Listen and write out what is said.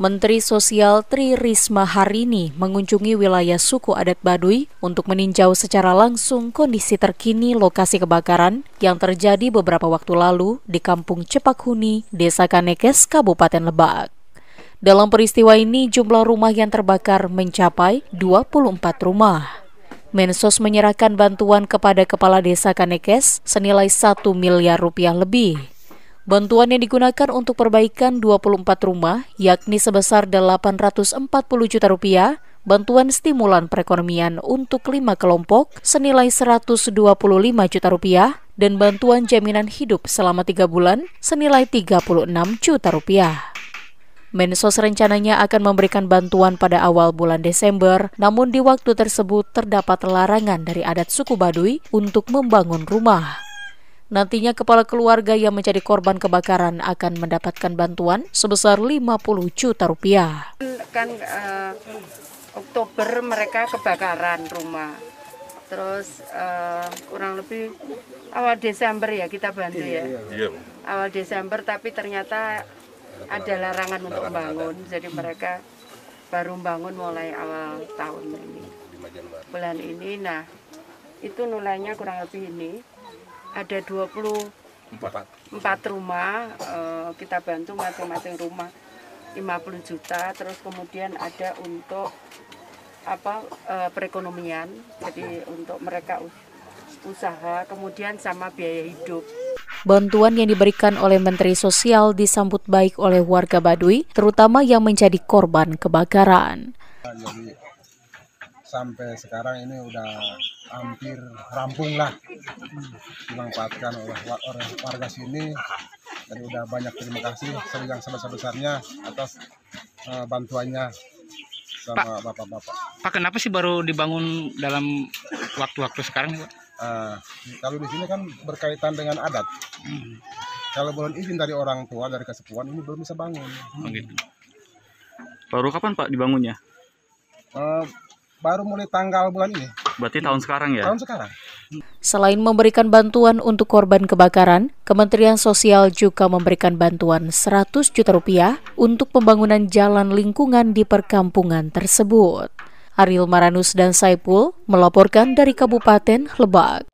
Menteri Sosial Tri Risma hari ini mengunjungi wilayah suku adat Baduy untuk meninjau secara langsung kondisi terkini lokasi kebakaran yang terjadi beberapa waktu lalu di Kampung Cepakuni, Desa Kanekes, Kabupaten Lebak. Dalam peristiwa ini, jumlah rumah yang terbakar mencapai 24 rumah. Mensos menyerahkan bantuan kepada Kepala Desa Kanekes senilai 1 miliar rupiah lebih. Bantuan yang digunakan untuk perbaikan 24 rumah, yakni sebesar 840 juta rupiah, bantuan stimulan perekonomian untuk lima kelompok senilai 125 juta rupiah, dan bantuan jaminan hidup selama tiga bulan senilai 36 juta rupiah. Mensos rencananya akan memberikan bantuan pada awal bulan Desember, namun di waktu tersebut terdapat larangan dari adat suku Baduy untuk membangun rumah. Nantinya kepala keluarga yang menjadi korban kebakaran akan mendapatkan bantuan sebesar 50 juta rupiah. Kan uh, Oktober mereka kebakaran rumah. Terus uh, kurang lebih awal Desember ya kita bantu ya. Iya, iya, iya. Awal Desember tapi ternyata ada larangan untuk bangun. Jadi mereka baru bangun mulai awal tahun ini. Bulan ini nah itu nilainya kurang lebih ini ada 24 empat rumah eh, kita bantu masing-masing rumah 50 juta terus kemudian ada untuk apa eh, perekonomian jadi untuk mereka usaha kemudian sama biaya hidup Bantuan yang diberikan oleh Menteri Sosial disambut baik oleh warga Baduy, terutama yang menjadi korban kebakaran. Jadi, sampai sekarang ini udah hampir rampung lah hmm, dimanfaatkan oleh warga sini dan udah banyak terima kasih yang sebesar-besarnya atas uh, bantuannya sama bapak-bapak. Pak kenapa sih baru dibangun dalam waktu-waktu sekarang Pak? Uh, kalau di sini kan berkaitan dengan adat. Hmm. Kalau belum izin dari orang tua dari kesepuan ini belum bisa bangun. Hmm. Oh, gitu. Baru kapan Pak dibangunnya? Uh, baru mulai tanggal bulan ini. Berarti tahun sekarang ya? Tahun sekarang. Selain memberikan bantuan untuk korban kebakaran, Kementerian Sosial juga memberikan bantuan 100 juta rupiah untuk pembangunan jalan lingkungan di perkampungan tersebut. Ariel Maranus dan Saipul melaporkan dari Kabupaten Lebak.